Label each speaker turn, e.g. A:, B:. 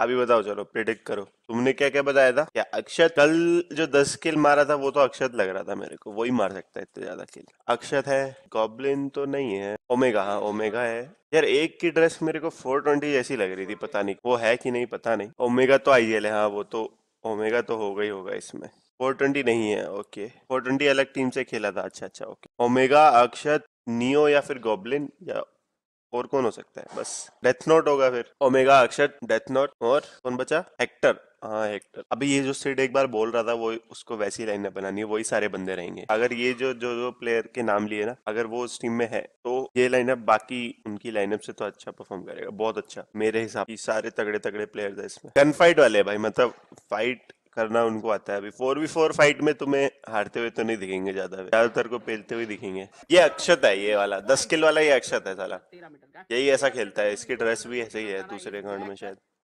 A: अभी बताओ चलो प्रिडिक्ट करो तुमने क्या क्या बताया था क्या अक्षत कल जो दस किल मारा था वो तो अक्षत लग रहा था मेरे को वही मार सकता है इतने ज्यादा किल अक्षत है गॉबलिन तो नहीं है ओमेगा हाँ ओमेगा है यार एक की ड्रेस मेरे को फोर ट्वेंटी जैसी लग रही थी पता नहीं वो है कि नहीं पता नहीं ओमेगा तो आई है हाँ वो तो ओमेगा तो होगा ही होगा इसमें फोर ट्वेंटी नहीं है ओके फोर ट्वेंटी अलग टीम से खेला था अच्छा अच्छा ओके ओमेगा अक्षत नियो या फिर गॉबलिन या और कौन हो सकता है बस डेथ नोट होगा फिर ओमेगा अक्षर डेथ नोट और कौन बचा हेक्टर हाँ हेक्टर अभी ये जो सीड एक बार बोल रहा था वो उसको वैसी लाइन बनानी है वही सारे बंदे रहेंगे अगर ये जो जो जो प्लेयर के नाम लिए ना अगर वो उस टीम में है तो ये लाइनअप बाकी उनकी लाइनअप से तो अच्छा परफॉर्म करेगा बहुत अच्छा मेरे हिसाब से सारे तगड़े तगड़े प्लेयर है इसमें गन फाइट वाले भाई मतलब फाइट करना उनको आता है अभी फोर वी फोर फाइट में तुम्हें हारते हुए तो नहीं दिखेंगे ज्यादा ज्यादातर को पेलते हुए दिखेंगे ये अक्षत है ये वाला दस किल वाला ये अक्षत है साला यही ऐसा खेलता है इसकी ड्रेस भी ऐसे ही है दूसरे खंड में शायद